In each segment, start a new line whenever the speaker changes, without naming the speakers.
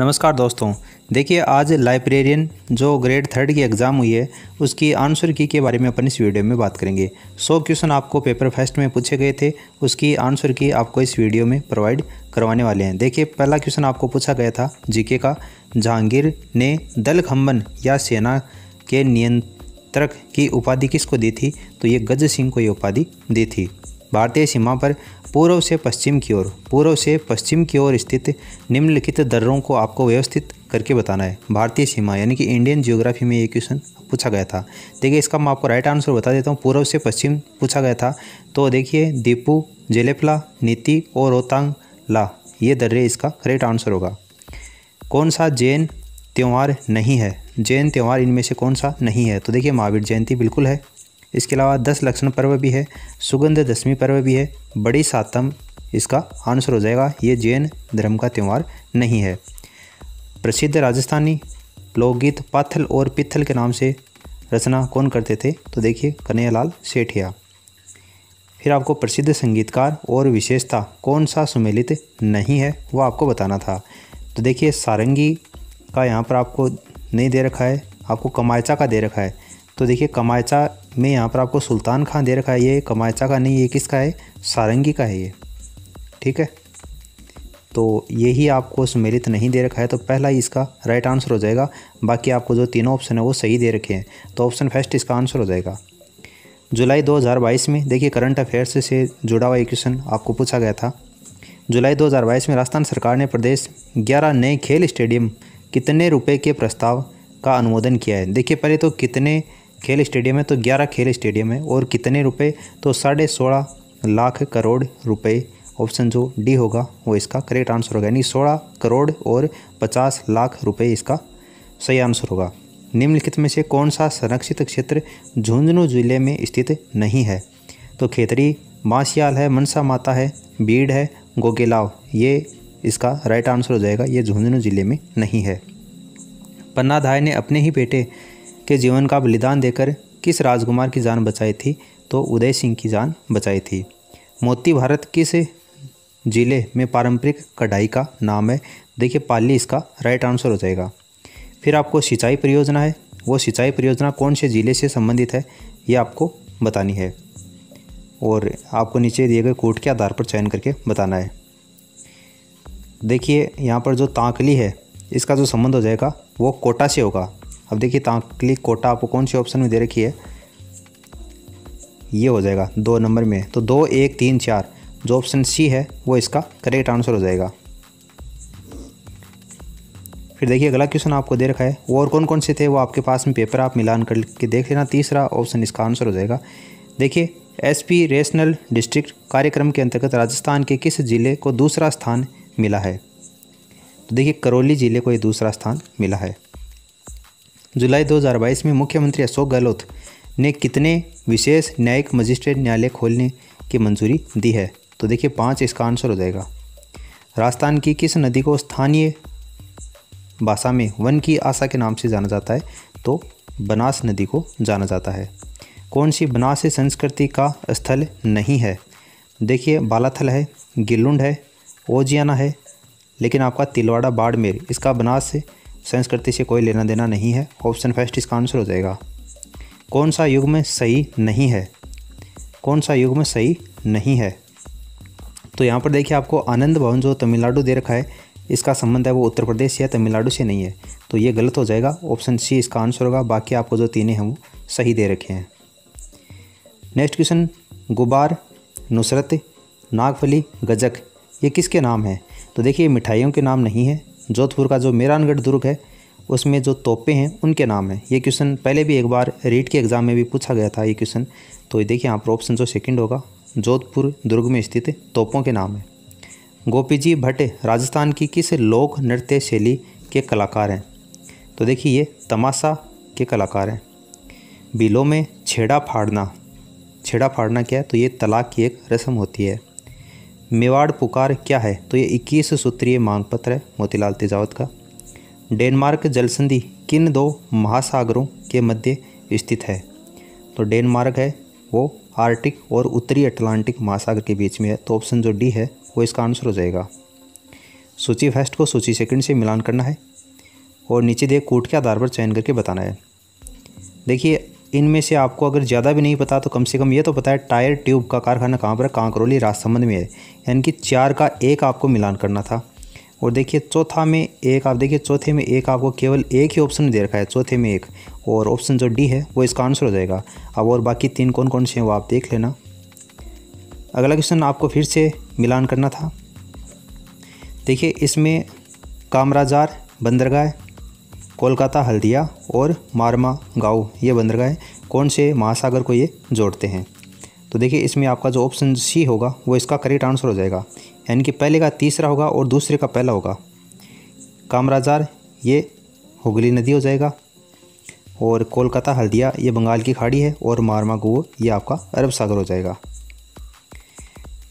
नमस्कार दोस्तों देखिए आज लाइब्रेरियन जो ग्रेड थर्ड की एग्ज़ाम हुई है उसकी आंसर की के बारे में अपन इस वीडियो में बात करेंगे सौ क्वेश्चन आपको पेपर फर्स्ट में पूछे गए थे उसकी आंसर की आपको इस वीडियो में प्रोवाइड करवाने वाले हैं देखिए पहला क्वेश्चन आपको पूछा गया था जीके का जहांगीर ने दल खम्बन या सेना के नियंत्रक की उपाधि किसको दी थी तो ये गज सिंह को ये उपाधि दी थी भारतीय सीमा पर पूर्व से पश्चिम की ओर पूर्व से पश्चिम की ओर स्थित निम्नलिखित दर्रों को आपको व्यवस्थित करके बताना है भारतीय सीमा यानी कि इंडियन जियोग्राफी में ये क्वेश्चन पूछा गया था देखिए इसका मैं आपको राइट आंसर बता देता हूँ पूर्व से पश्चिम पूछा गया था तो देखिए दीपू जेलेपला नीति और रोहतांग ला ये दर्रे इसका करेक्ट आंसर होगा कौन सा जैन त्यौहार नहीं है जैन त्यौहार इनमें से कौन सा नहीं है तो देखिए महावीर जयंती बिल्कुल है इसके अलावा दस लक्षण पर्व भी है सुगंध दशमी पर्व भी है बड़ी सातम इसका आंसर हो जाएगा ये जैन धर्म का त्यौहार नहीं है प्रसिद्ध राजस्थानी लोकगीत पाथल और पिथल के नाम से रचना कौन करते थे तो देखिए कन्हैयालाल सेठिया फिर आपको प्रसिद्ध संगीतकार और विशेषता कौन सा सुमेलित नहीं है वह आपको बताना था तो देखिए सारंगी का यहाँ पर आपको नहीं दे रखा है आपको कमायचा का दे रखा है तो देखिए कमायचा मैं यहाँ पर आपको सुल्तान खां दे रखा है ये कमायचा का नहीं ये किसका है सारंगी का है ये ठीक है तो यही आपको सम्मिलित नहीं दे रखा है तो पहला ही इसका राइट आंसर हो जाएगा बाकी आपको जो तीनों ऑप्शन है वो सही दे रखे हैं तो ऑप्शन फर्स्ट इसका आंसर हो जाएगा जुलाई 2022 में देखिए करंट अफेयर्स से जुड़ा हुआ एक क्वेश्चन आपको पूछा गया था जुलाई 2022 में राजस्थान सरकार ने प्रदेश 11 नए खेल स्टेडियम कितने रुपए के प्रस्ताव का अनुमोदन किया है देखिए पहले तो कितने खेल स्टेडियम है तो ग्यारह खेल स्टेडियम है और कितने रुपए तो साढ़े सोलह लाख करोड़ रुपए ऑप्शन जो डी होगा वो इसका करेक्ट आंसर होगा यानी सोलह करोड़ और पचास लाख रुपए इसका सही आंसर होगा निम्नलिखित में से कौन सा संरक्षित क्षेत्र झुंझुनू जिले में स्थित नहीं है तो खेतरी मासियाल है मनसा माता है बीड़ है गोगेलाव ये इसका राइट आंसर हो जाएगा ये झुंझुनू जिले में नहीं है पन्ना धाय ने अपने ही बेटे के जीवन का बलिदान देकर किस राजकुमार की जान बचाई थी तो उदय सिंह की जान बचाई थी मोती भारत किस ज़िले में पारंपरिक कढ़ाई का नाम है देखिए पाली इसका राइट आंसर हो जाएगा फिर आपको सिंचाई परियोजना है वो सिंचाई परियोजना कौन से ज़िले से संबंधित है ये आपको बतानी है और आपको नीचे दिए गए कोट के आधार पर चयन करके बताना है देखिए यहाँ पर जो ताकली है इसका जो संबंध हो जाएगा वो कोटा से होगा अब देखिए तांकली कोटा आपको कौन से ऑप्शन में दे रखी है ये हो जाएगा दो नंबर में तो दो एक तीन चार जो ऑप्शन सी है वो इसका करेक्ट आंसर हो जाएगा फिर देखिए अगला क्वेश्चन आपको दे रखा है वो और कौन कौन से थे वो आपके पास में पेपर आप मिलान करके देख लेना तीसरा ऑप्शन इसका आंसर हो जाएगा देखिए एसपी रेशनल डिस्ट्रिक्ट कार्यक्रम के अंतर्गत राजस्थान के किस ज़िले को दूसरा स्थान मिला है तो देखिए करौली ज़िले को ये दूसरा स्थान मिला है जुलाई 2022 में मुख्यमंत्री अशोक गहलोत ने कितने विशेष न्यायिक मजिस्ट्रेट न्यायालय खोलने की मंजूरी दी है तो देखिए पाँच इसका आंसर हो जाएगा राजस्थान की किस नदी को स्थानीय भाषा में वन की आशा के नाम से जाना जाता है तो बनास नदी को जाना जाता है कौन सी बनास संस्कृति का स्थल नहीं है देखिए बालाथल है गिल्लुंड है ओजियाना है लेकिन आपका तिलवाड़ा बाड़मेर इसका बनास संस्कृति से कोई लेना देना नहीं है ऑप्शन फर्स्ट इसका आंसर हो जाएगा कौन सा युग में सही नहीं है कौन सा युग में सही नहीं है तो यहाँ पर देखिए आपको आनंद भवन जो तमिलनाडु दे रखा है इसका संबंध है वो उत्तर प्रदेश या तमिलनाडु से नहीं है तो ये गलत हो जाएगा ऑप्शन सी इसका आंसर होगा बाकी आपको जो तीन हैं वो सही दे रखे हैं नेक्स्ट क्वेश्चन गुबार नुसरत नागफली गजक ये किसके नाम हैं तो देखिए मिठाइयों के नाम नहीं है जोधपुर का जो मेरानगढ़ दुर्ग है उसमें जो तोपे हैं उनके नाम है ये क्वेश्चन पहले भी एक बार रीट के एग्ज़ाम में भी पूछा गया था ये क्वेश्चन तो देखिए यहाँ पर ऑप्शन जो सेकंड होगा जोधपुर दुर्ग में स्थित तोपों के नाम है गोपीजी भट्ट राजस्थान की किस लोक नृत्य शैली के कलाकार हैं तो देखिए ये तमाशा के कलाकार हैं बिलों में छेड़ा फाड़ना छेड़ा फाड़ना क्या है तो ये तलाक की एक रस्म होती है मेवाड़ पुकार क्या है तो ये 21 सूत्रीय मांग पत्र है मोतीलाल तेजावत का डेनमार्क जलसंधि किन दो महासागरों के मध्य स्थित है तो डेनमार्क है वो आर्टिक और उत्तरी अटलांटिक महासागर के बीच में है तो ऑप्शन जो डी है वो इसका आंसर हो जाएगा सूची फर्स्ट को सूची सेकंड से मिलान करना है और नीचे दिए कूट के आधार पर चयन करके बताना है देखिए इनमें से आपको अगर ज़्यादा भी नहीं पता तो कम से कम ये तो पता है टायर ट्यूब का कारखाना कहाँ पर कांकरोली राजसमंद में है यानी कि चार का एक आपको मिलान करना था और देखिए चौथा में एक आप देखिए चौथे में एक आपको केवल एक ही ऑप्शन दे रखा है चौथे में एक और ऑप्शन जो डी है वो इसका आंसर हो जाएगा अब और बाकी तीन कौन कौन से हैं वो आप देख लेना अगला क्वेश्चन आपको फिर से मिलान करना था देखिए इसमें कामराजार बंदरगाह कोलकाता हल्दिया और मारमा गाँव ये बंदरगाहें कौन से महासागर को ये जोड़ते हैं तो देखिए इसमें आपका जो ऑप्शन सी होगा वो इसका करेक्ट आंसर हो जाएगा यानी कि पहले का तीसरा होगा और दूसरे का पहला होगा कामराजार ये हुगली नदी हो जाएगा और कोलकाता हल्दिया ये बंगाल की खाड़ी है और मारमा गो ये आपका अरब सागर हो जाएगा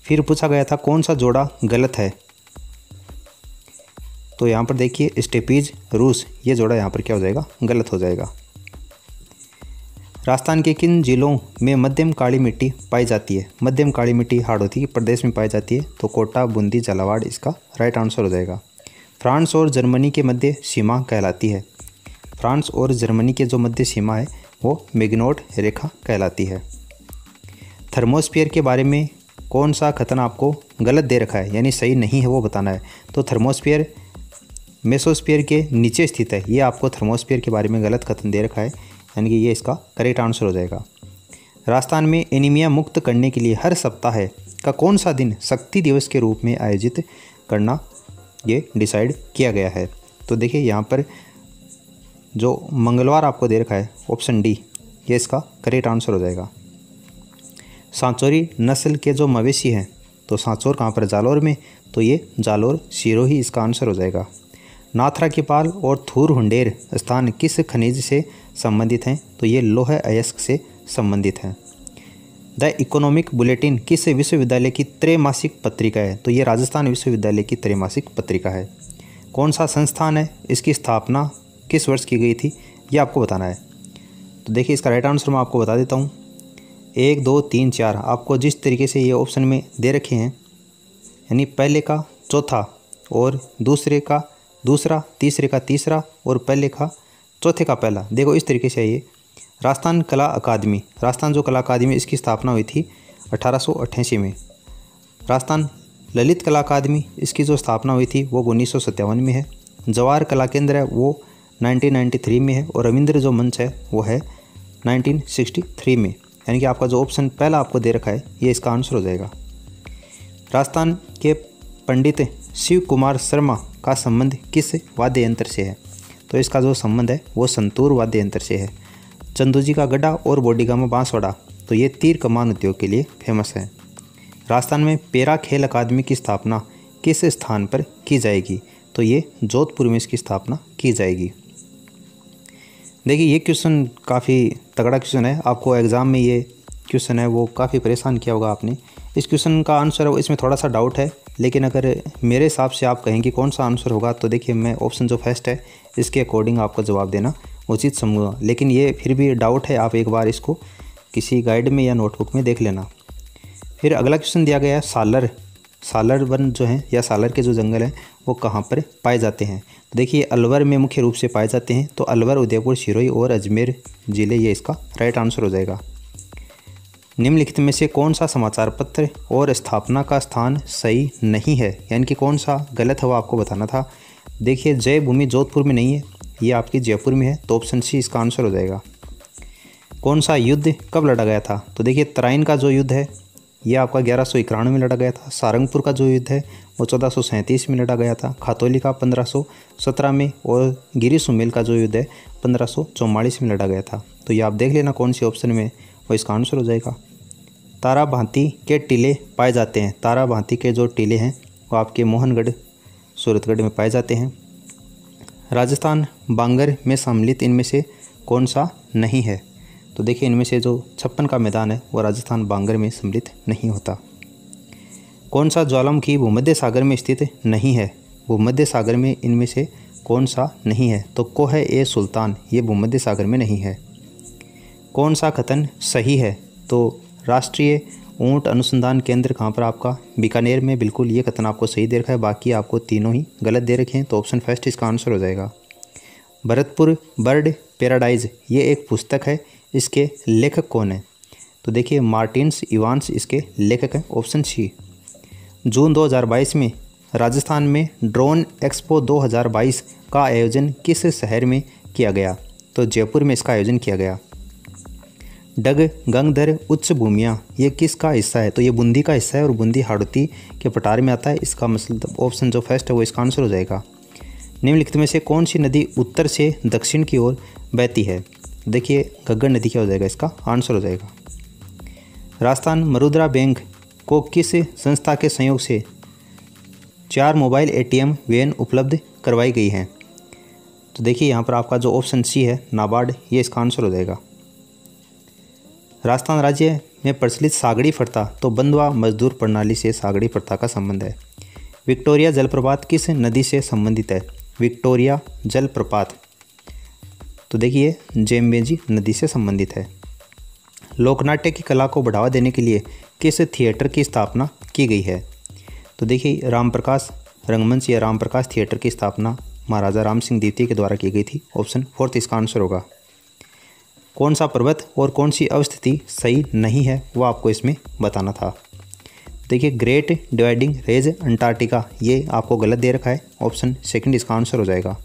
फिर पूछा गया था कौन सा जोड़ा गलत है तो यहाँ पर देखिए स्टेपीज रूस ये जोड़ा यहाँ पर क्या हो जाएगा गलत हो जाएगा राजस्थान के किन जिलों में मध्यम काली मिट्टी पाई जाती है मध्यम काली मिट्टी हाड़ोती प्रदेश में पाई जाती है तो कोटा बूंदी झालावाड़ इसका राइट आंसर हो जाएगा फ्रांस और जर्मनी के मध्य सीमा कहलाती है फ्रांस और जर्मनी के जो मध्य सीमा है वो मेगनोट रेखा कहलाती है थर्मोस्फीयर के बारे में कौन सा कथन आपको गलत दे रखा है यानी सही नहीं है वो बताना है तो थर्मोस्फीयर मेसोस्पियर के नीचे स्थित है ये आपको थर्मोस्पियर के बारे में गलत कथन दे रखा है यानी कि ये इसका करेक्ट आंसर हो जाएगा राजस्थान में एनीमिया मुक्त करने के लिए हर सप्ताह का कौन सा दिन शक्ति दिवस के रूप में आयोजित करना ये डिसाइड किया गया है तो देखिए यहाँ पर जो मंगलवार आपको दे रखा है ऑप्शन डी ये इसका करेक्ट आंसर हो जाएगा सांचोरी नस्ल के जो मवेशी हैं तो सांचोर कहाँ पर जालौर में तो ये जालौर सिरोही ही इसका आंसर हो जाएगा नाथरा की पाल और थूर हुंडेर स्थान किस खनिज से संबंधित हैं तो ये लोह अयस्क से संबंधित हैं द इकोनॉमिक बुलेटिन किस विश्वविद्यालय की त्रैमासिक पत्रिका है तो ये राजस्थान विश्वविद्यालय की त्रैमासिक पत्रिका है कौन सा संस्थान है इसकी स्थापना किस वर्ष की गई थी ये आपको बताना है तो देखिए इसका राइट आंसर मैं आपको बता देता हूँ एक दो तीन चार आपको जिस तरीके से ये ऑप्शन में दे रखे हैं यानी पहले का चौथा और दूसरे का दूसरा तीसरे का तीसरा और पहले का चौथे का पहला देखो इस तरीके से ये राजस्थान कला अकादमी राजस्थान जो कला अकादमी इसकी स्थापना हुई थी अठारह में राजस्थान ललित कला अकादमी इसकी जो स्थापना हुई थी वो उन्नीस में है जवाहर कला केंद्र है वो 1993 में है और रविंद्र जो मंच है वो है 1963 में यानी कि आपका जो ऑप्शन पहला आपको दे रखा है ये इसका आंसर हो जाएगा राजस्थान के पंडित शिव कुमार शर्मा का संबंध किस वाद्य यंत्र से है तो इसका जो संबंध है वो संतूर वाद्य यंत्र से है चंदू जी का गड्ढा और बोडीगा में बांसवाड़ा तो ये तीर कमान उद्योग के लिए फेमस है राजस्थान में पेरा खेल अकादमी की स्थापना किस स्थान पर की जाएगी तो ये जोधपुर में इसकी स्थापना की जाएगी देखिए ये क्वेश्चन काफ़ी तगड़ा क्वेश्चन है आपको एग्ज़ाम में ये क्वेश्चन है वो काफ़ी परेशान किया होगा आपने इस क्वेश्चन का आंसर इसमें थोड़ा सा डाउट है लेकिन अगर मेरे हिसाब से आप कहेंगे कौन सा आंसर होगा तो देखिए मैं ऑप्शन जो फर्स्ट है इसके अकॉर्डिंग आपका जवाब देना उचित समझूंगा लेकिन ये फिर भी डाउट है आप एक बार इसको किसी गाइड में या नोटबुक में देख लेना फिर अगला क्वेश्चन दिया गया है सालर सालर वन जो हैं या सालर के जो जंगल हैं वो कहाँ पर पाए जाते हैं तो देखिए अलवर में मुख्य रूप से पाए जाते हैं तो अलवर उदयपुर सिरोई और अजमेर ज़िले ये इसका राइट आंसर हो जाएगा निम्नलिखित में से कौन सा समाचार पत्र और स्थापना का स्थान सही नहीं है यानी कि कौन सा गलत है वो आपको बताना था देखिए जय भूमि जोधपुर में नहीं है ये आपकी जयपुर में है तो ऑप्शन सी इसका आंसर हो जाएगा कौन सा युद्ध कब लड़ा गया था तो देखिए तराइन का जो युद्ध है ये आपका ग्यारह सौ इक्यानवे में लड़ा गया था सारंगपुर का जो युद्ध है वो चौदह सौ सैंतीस में लड़ा गया था खातौली का पंद्रह सौ सत्रह में और गिरी सुमेल का जो युद्ध है पंद्रह सौ चौवालीस में लड़ा गया था तो ये आप देख लेना कौन सी ऑप्शन में वो इसका आंसर हो जाएगा तारा भांति के टीले पाए जाते हैं तारा भांति के जो टीले हैं वो आपके मोहनगढ़ सूरतगढ़ में पाए जाते हैं राजस्थान बांगर में सम्मिलित इनमें से कौन सा नहीं है तो देखिए इनमें से जो छप्पन का मैदान है वो राजस्थान बांगर में सम्मिलित नहीं होता कौन सा ज्वालामुखी भूमध्य सागर में स्थित नहीं है भूमध्य सागर में इनमें से कौन सा नहीं है तो कोह ए सुल्तान ये भूमध्य सागर में नहीं है कौन सा कथन सही है तो राष्ट्रीय ऊँट अनुसंधान केंद्र कहाँ पर आपका बीकानेर में बिल्कुल ये कथन आपको सही दे रखा है बाकी आपको तीनों ही गलत दे रखे हैं तो ऑप्शन फर्स्ट इसका आंसर हो जाएगा भरतपुर बर्ड पैराडाइज ये एक पुस्तक है इसके लेखक कौन है तो देखिए मार्टिनस इवान्स इसके लेखक हैं ऑप्शन सी जून 2022 में राजस्थान में ड्रोन एक्सपो 2022 का आयोजन किस शहर में किया गया तो जयपुर में इसका आयोजन किया गया डग गंगधर उच्च भूमिया ये किसका हिस्सा है तो ये बूंदी का हिस्सा है और बूंदी हाड़ती के पटार में आता है इसका मतलब ऑप्शन जो फर्स्ट है वो इसका आंसर हो जाएगा निम्नलिखित में से कौन सी नदी उत्तर से दक्षिण की ओर बहती है देखिए गग्गर नदी क्या हो जाएगा इसका आंसर हो जाएगा राजस्थान मरुद्रा बैंक को किस संस्था के संयोग से चार मोबाइल एटीएम वैन उपलब्ध करवाई गई हैं तो देखिए यहाँ पर आपका जो ऑप्शन सी है नाबार्ड ये इसका आंसर हो जाएगा राजस्थान राज्य में प्रचलित सागड़ी प्रथा तो बंधवा मजदूर प्रणाली से सागड़ी प्रथा का संबंध है विक्टोरिया जलप्रपात किस नदी से संबंधित है विक्टोरिया जलप्रपात तो देखिए जेम्बेजी नदी से संबंधित है लोकनाट्य की कला को बढ़ावा देने के लिए किस थिएटर की स्थापना की गई है तो देखिए रामप्रकाश रंगमंच या रामप्रकाश थिएटर की स्थापना महाराजा राम सिंह द्वितीय के द्वारा की गई थी ऑप्शन फोर्थ इसका आंसर होगा कौन सा पर्वत और कौन सी अवस्थिति सही नहीं है वो आपको इसमें बताना था देखिए ग्रेट डिवाइडिंग रेज अंटार्कटिका ये आपको गलत दे रखा है ऑप्शन सेकंड इसका आंसर हो जाएगा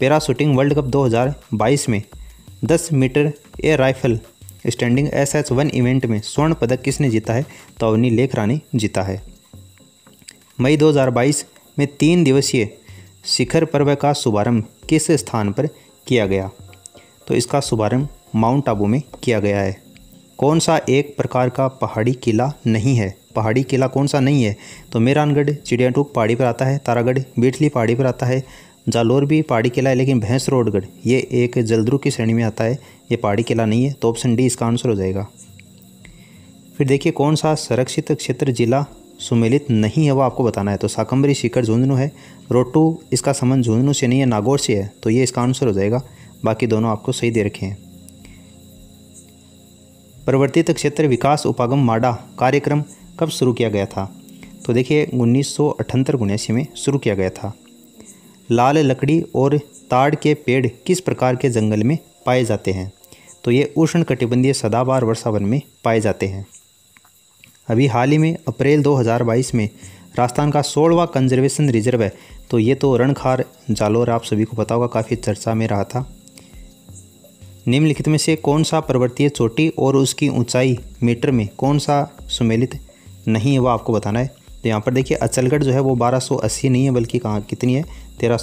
पैरा शूटिंग वर्ल्ड कप 2022 में 10 metre air rifle standing S H one event में स्वर्ण पदक किसने जीता है तो अवनी लेखरा ने जीता है मई 2022 में तीन दिवसीय शिखर पर्व का शुभारंभ किस स्थान पर किया गया तो इसका शुभारंभ माउंट आबू में किया गया है कौन सा एक प्रकार का पहाड़ी किला नहीं है पहाड़ी किला कौन सा नहीं है तो मेरानगढ़ चिड़ियाटूक पहाड़ी पर आता है तारागढ़ बीठली पहाड़ी पर आता है जालोर भी पहाड़ी किला है लेकिन भैंस रोडगढ़ ये एक जलद्रुक की श्रेणी में आता है ये पहाड़ी किला नहीं है तो ऑप्शन डी इसका आंसर हो जाएगा फिर देखिए कौन सा संरक्षित क्षेत्र जिला सुमेलित नहीं है वो आपको बताना है तो साकम्बरी शिखर झुंझुनू है रोटू इसका संबंध झुंझुनू से नहीं है नागौर से है तो ये इसका आंसर हो जाएगा बाकी दोनों आपको सही दे रखे हैं प्रवर्तित क्षेत्र विकास उपागम माडा कार्यक्रम कब शुरू किया गया था तो देखिए उन्नीस सौ में शुरू किया गया था लाल लकड़ी और ताड़ के पेड़ किस प्रकार के जंगल में पाए जाते हैं तो ये उष्ण कटिबंधीय सदाबार वर्षावन में पाए जाते हैं अभी हाल ही में अप्रैल 2022 में राजस्थान का सोलवा कंजर्वेशन रिजर्व है तो ये तो रणखार जालोर आप सभी को पता होगा काफ़ी चर्चा में रहा था निम्नलिखित में से कौन सा पर्वतीय चोटी और उसकी ऊंचाई मीटर में कौन सा सुमेलित नहीं है वह आपको बताना है तो यहाँ पर देखिए अचलगढ़ जो है वो 1280 नहीं है बल्कि कहाँ कितनी है तेरह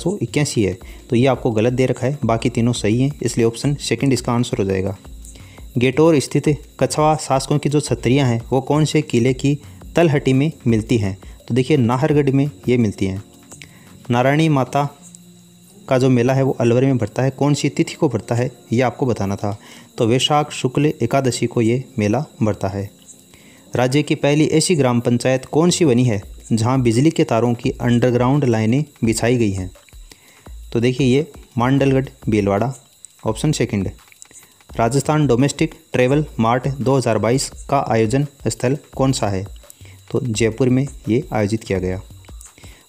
है तो ये आपको गलत दे रखा है बाकी तीनों सही हैं इसलिए ऑप्शन सेकेंड इसका आंसर हो जाएगा गेटोर स्थित कछवा शासकों की जो छतरियाँ हैं वो कौन से किले की तलहटी में मिलती हैं तो देखिए नाहरगढ़ में ये मिलती हैं नारायणी माता का जो मेला है वो अलवर में भरता है कौन सी तिथि को भरता है ये आपको बताना था तो वैशाख शुक्ल एकादशी को ये मेला भरता है राज्य की पहली ऐसी ग्राम पंचायत कौन सी बनी है जहाँ बिजली के तारों की अंडरग्राउंड लाइनें बिछाई गई हैं तो देखिए ये Mandalgarh Belwara option second Rajasthan domestic travel mart 2022 का आयोजन स्थल कौन सा है तो जयपुर में ये आयोजित किया गया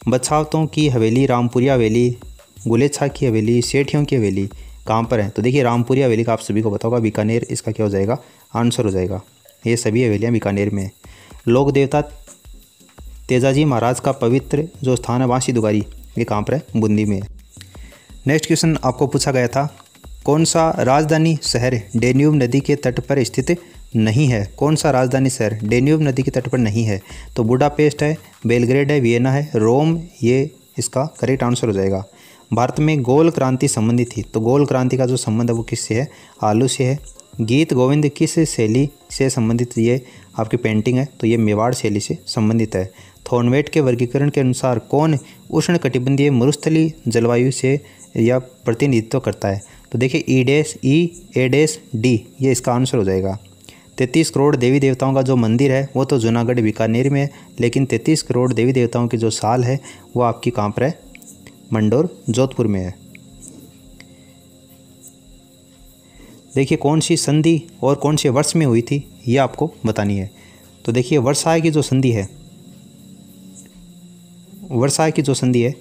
बछावतों की हवेली रामपुरिया वैली गुले छा की हवेली सेठियों की हवेली कहाँ पर है तो देखिए रामपुरी हवेली का आप सभी को बताओगा बीकानेर इसका क्या हो जाएगा आंसर हो जाएगा ये सभी हवेलियाँ बीकानेर में है लोक देवता तेजाजी महाराज का पवित्र जो स्थान है वासी दुगारी ये कहाँ पर है बूंदी में है नेक्स्ट क्वेश्चन आपको पूछा गया था कौन सा राजधानी शहर डेन्यूब नदी के तट पर स्थित नहीं है कौन सा राजधानी शहर डेन्यूब नदी के तट पर नहीं है तो बुडापेस्ट है बेलग्रेड है वियना है रोम ये इसका करेक्ट आंसर हो जाएगा भारत में गोल क्रांति संबंधी थी तो गोल क्रांति का जो संबंध है वो किससे है आलू से है गीत गोविंद किस शैली से संबंधित ये आपकी पेंटिंग है तो ये मेवाड़ शैली से संबंधित है थोनवेट के वर्गीकरण के अनुसार कौन उष्ण कटिबंधीय मरुस्थली जलवायु से या प्रतिनिधित्व करता है तो देखिए E dash E A dash D ये इसका आंसर हो जाएगा तैतीस करोड़ देवी देवताओं का जो मंदिर है वो तो जूनागढ़ बीकानेर में है लेकिन तैतीस करोड़ देवी देवताओं की जो साल है वो आपकी कहाँ पर है मंडोर जोधपुर में है देखिए कौन सी संधि और कौन से वर्ष में हुई थी यह आपको बतानी है तो देखिए वर्षाय की जो संधि है वर्षाय की जो संधि है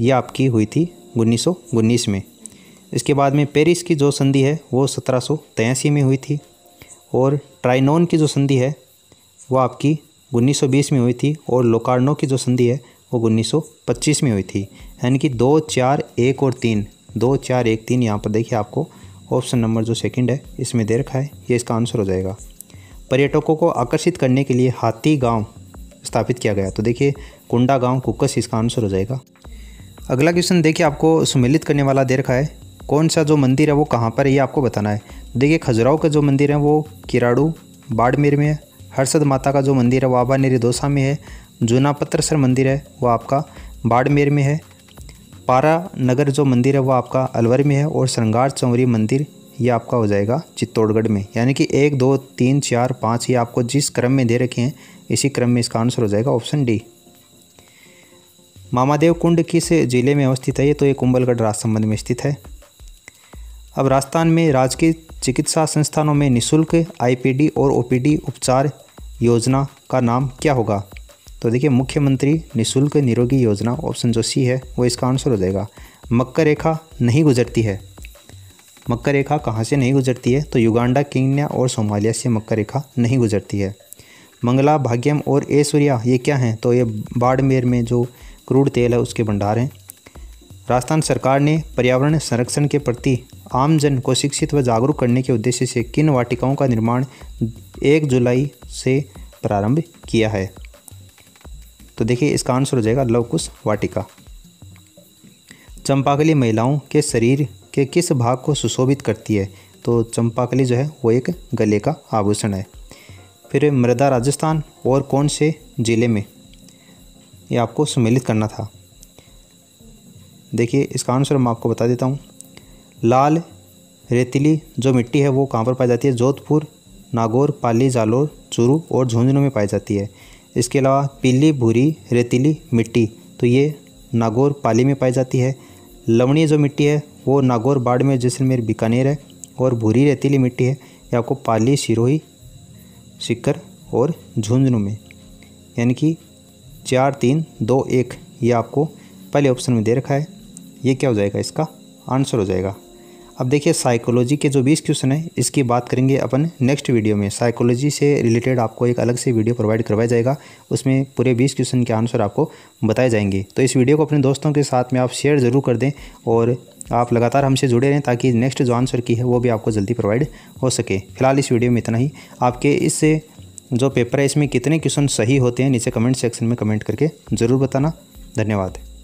यह आपकी हुई थी उन्नीस में इसके बाद में पेरिस की जो संधि है वो सत्रह में हुई थी और ट्राइनोन की जो संधि है वो आपकी 1920 में हुई थी और लोकार्नो की जो संधि है पच्चीस में हुई थी यानी कि दो चार एक और तीन दो चार एक तीन यहाँ पर देखिए आपको ऑप्शन नंबर जो सेकंड है इसमें दे रखा है ये इसका आंसर हो जाएगा पर्यटकों को आकर्षित करने के लिए हाथी गांव स्थापित किया गया तो देखिए कुंडा गांव कुकस इसका आंसर हो जाएगा अगला क्वेश्चन देखिए आपको सम्मिलित करने वाला दे रखा है कौन सा जो मंदिर है वो कहाँ पर है ये आपको बताना है देखिए खजुराहो का जो मंदिर है वो किराड़ू बाड़मेर में है हर्षद माता का जो मंदिर है वो आबा निरिदोसा में है जूना पत्रसर मंदिर है वो आपका बाड़मेर में है पारा नगर जो मंदिर है वो आपका अलवर में है और श्रृंगार चौवरी मंदिर ये आपका हो जाएगा चित्तौड़गढ़ में यानी कि एक दो तीन चार पाँच ये आपको जिस क्रम में दे रखे हैं इसी क्रम में इसका आंसर हो जाएगा ऑप्शन डी मामादेव कुंड किस जिले में अवस्थित है ये तो ये कुंभलगढ़ राजसंबंद में स्थित है अब राजस्थान में राजकीय चिकित्सा संस्थानों में निःशुल्क आईपीडी और ओपीडी उपचार योजना का नाम क्या होगा तो देखिए मुख्यमंत्री निशुल्क निरोगी योजना ऑप्शन जो सी है वो इसका आंसर हो जाएगा मक्कर रेखा नहीं गुजरती है मक्कर रेखा कहाँ से नहीं गुजरती है तो युगांडा केन्या और सोमालिया से मक्कर रेखा नहीं गुजरती है मंगला भाग्यम और ऐश्वर्या ये क्या हैं तो ये बाड़मेर में जो क्रूड तेल है उसके भंडार हैं राजस्थान सरकार ने पर्यावरण संरक्षण के प्रति आमजन को शिक्षित व जागरूक करने के उद्देश्य से किन वाटिकाओं का निर्माण एक जुलाई से प्रारंभ किया है तो देखिए इसका आंसर हो जाएगा लवकुश वाटिका चंपाकली महिलाओं के शरीर के किस भाग को सुशोभित करती है तो चंपाकली जो है वो एक गले का आभूषण है फिर मृदा राजस्थान और कौन से ज़िले में ये आपको सम्मिलित करना था देखिए इसका आंसर मैं आपको बता देता हूँ लाल रेतीली जो मिट्टी है वो कहाँ पर पाई जाती है जोधपुर नागौर पाली जालोर चूरू और झुंझुनू में पाई जाती है इसके अलावा पीली भूरी रेतीली मिट्टी तो ये नागौर पाली में पाई जाती है लवणीय जो मिट्टी है वो नागौर बाड़ में जैसलमेर बीकानेर है और भूरी रेतीली मिट्टी है ये आपको पाली सिरोही सिक्कर और झुंझुनू में यानी कि चार तीन दो एक ये आपको पहले ऑप्शन में दे रखा है ये क्या हो जाएगा इसका आंसर हो जाएगा अब देखिए साइकोलॉजी के जो बीस क्वेश्चन है इसकी बात करेंगे अपन नेक्स्ट वीडियो में साइकोलॉजी से रिलेटेड आपको एक अलग से वीडियो प्रोवाइड करवाया जाएगा उसमें पूरे बीस क्वेश्चन के आंसर आपको बताए जाएंगे तो इस वीडियो को अपने दोस्तों के साथ में आप शेयर ज़रूर कर दें और आप लगातार हमसे जुड़े रहें ताकि नेक्स्ट जो आंसर की है वो भी आपको जल्दी प्रोवाइड हो सके फिलहाल इस वीडियो में इतना ही आपके इस जो पेपर है इसमें कितने क्वेश्चन सही होते हैं नीचे कमेंट सेक्शन में कमेंट करके ज़रूर बताना धन्यवाद